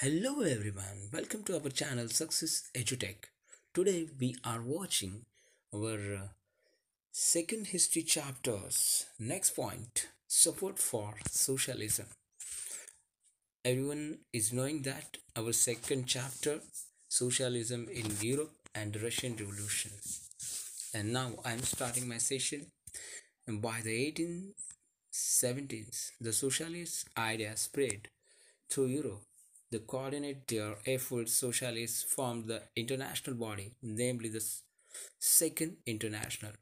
Hello everyone, welcome to our channel Success EduTech. Today we are watching our uh, second history chapters. Next point, support for socialism. Everyone is knowing that our second chapter, socialism in Europe and Russian Revolution. And now I am starting my session. And by the 1870s, the socialist idea spread through Europe to coordinate their efforts, socialists formed the international body, namely the Second International.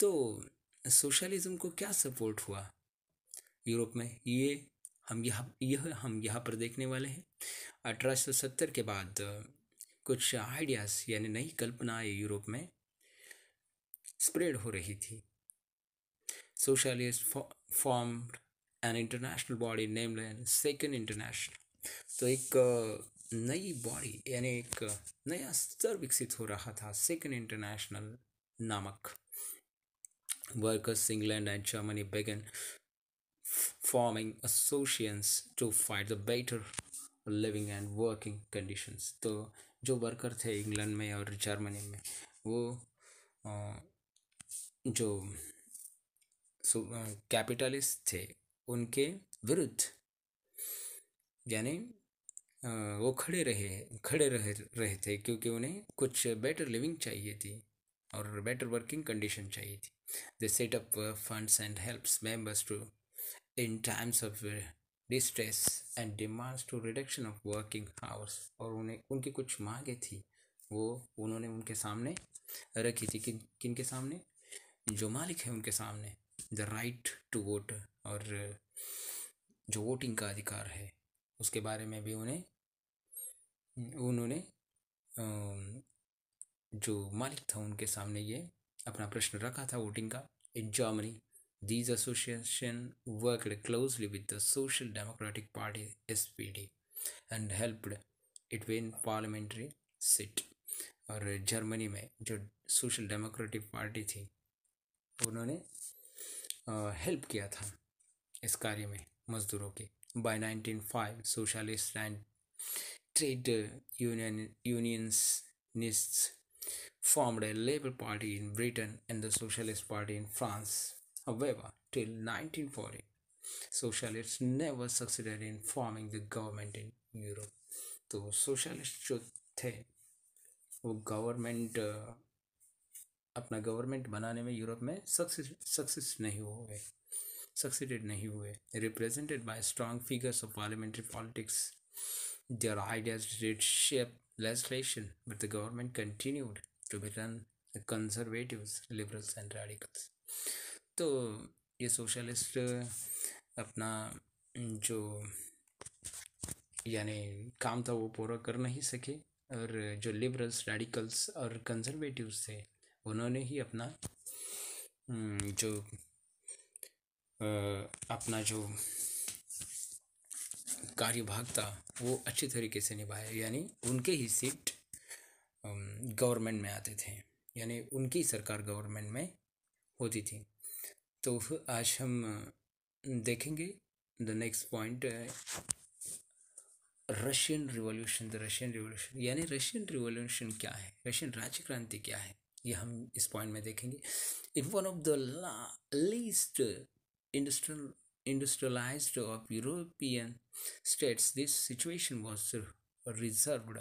तो socialism को क्या support हुआ Europe में ये हम यहाँ यह हम यहाँ पर देखने वाले हैं अठारह सौ सत्तर के बाद कुछ आइडियाज़ यानी नई कल्पनाएं यूरोप में स्प्रेड हो रही थी socialist form an international body name second international तो एक नई बॉडी यानी एक नया स्तर विकसित हो रहा था सेकेंड इंटरनेशनल नामक workers England and Germany began forming associations to fight the better living and working conditions तो जो वर्कर थे इंग्लैंड में और जर्मनी में वो जो कैपिटलिस्ट थे उनके विरुद्ध यानी वो खड़े रहे खड़े रह रहे थे क्योंकि उन्हें कुछ बेटर लिविंग चाहिए थी और बेटर वर्किंग कंडीशन चाहिए थी they set up funds and helps members to in times of distress and demands to reduction of working hours और उन्हें उनकी कुछ मांगें थी वो उन्होंने उनके सामने रखी थी किन किन के सामने जो मालिक है उनके सामने द राइट टू वोट और जो वोटिंग का अधिकार है उसके बारे में भी उन्हें उन्होंने जो मालिक था उनके सामने ये अपना प्रश्न रखा था वोटिंग का in Germany these association worked closely with the social democratic party S P D and helped it win parliamentary seat और जर्मनी में जो सोशल डेमोक्रेटिक पार्टी थी उन्होंने हेल्प किया था इस कार्य में मज़दूरों के By 1905, socialists and trade union unionists formed a Labour Party in Britain and the Socialist Party in France. However, till 1940, socialists never succeeded in forming the government in Europe. So socialists जो थे वो government अपना government बनाने में Europe में success success नहीं हुए succeeded नहीं हुए represented by strong figures of parliamentary politics their ideas did shape legislation, but the government continued to be run by conservatives, liberals and तो ये सोशलिस्ट uh, अपना mm, जो यानी काम था वो पूरा कर नहीं सके और जो लिबरल्स रेडिकल्स और कंजर्वेटिव्स थे उन्होंने ही अपना mm, जो अपना जो कार्यभाग था वो अच्छे तरीके से निभाया यानी उनके ही सीट गवर्नमेंट में आते थे यानी उनकी सरकार गवर्नमेंट में होती थी तो आज हम देखेंगे the next point Russian revolution the Russian revolution यानी रशियन रिवॉल्यूशन क्या है रशियन राज्य क्रांति क्या है ये हम इस पॉइंट में देखेंगे in one of the least industrial industrialized of European states, this situation was reserved.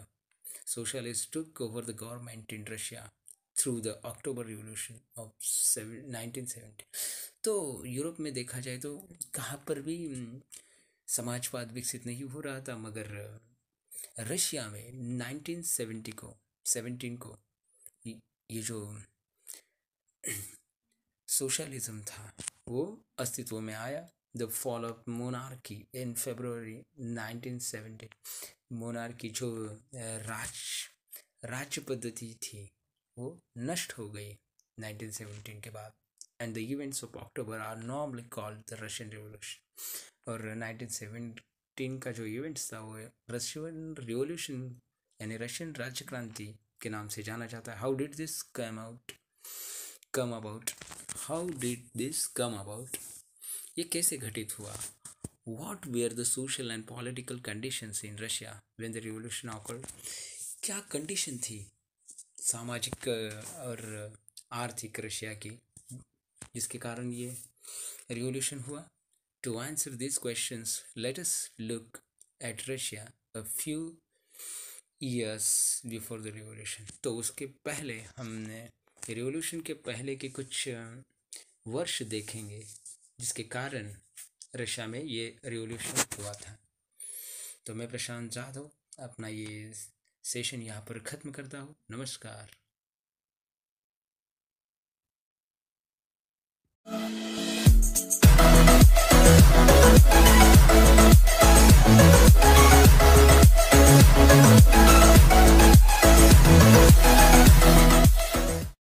Socialists took over the government in Russia through the october revolution of nineteen seventy तो यूरोप में देखा जाए तो कहाँ पर भी समाजवाद विकसित नहीं हो रहा था मगर रशिया में नाइनटीन सेवेंटी को सेवेंटीन को ये जो सोशलिज्म था वो अस्तित्व में आया the fall of monarchy in February 1970 monarchy जो राज राज्य पद्धति थी वो नष्ट हो गई 1917 के बाद and the events of October are normally called the Russian revolution और 1917 का जो इवेंट्स था वो रशियन रिवोल्यूशन यानी रशियन राज्य क्रांति के नाम से जाना जाता है how did this come out come about how did this come about ये कैसे घटित हुआ what were the social and political condition in Russia when the revolution occurred क्या कंडीशन थी सामाजिक और आर्थिक रशिया की जिसके कारण ये रिवोल्यूशन हुआ to answer this question let's look at Russia a few years before the revolution तो उसके पहले हमने रिवोल्यूशन के पहले के कुछ वर्ष देखेंगे जिसके कारण रशिया में ये रिवोल्यूशन हुआ था तो मैं प्रशांत जाधव अपना ये सेशन यहाँ पर ख़त्म करता हूँ नमस्कार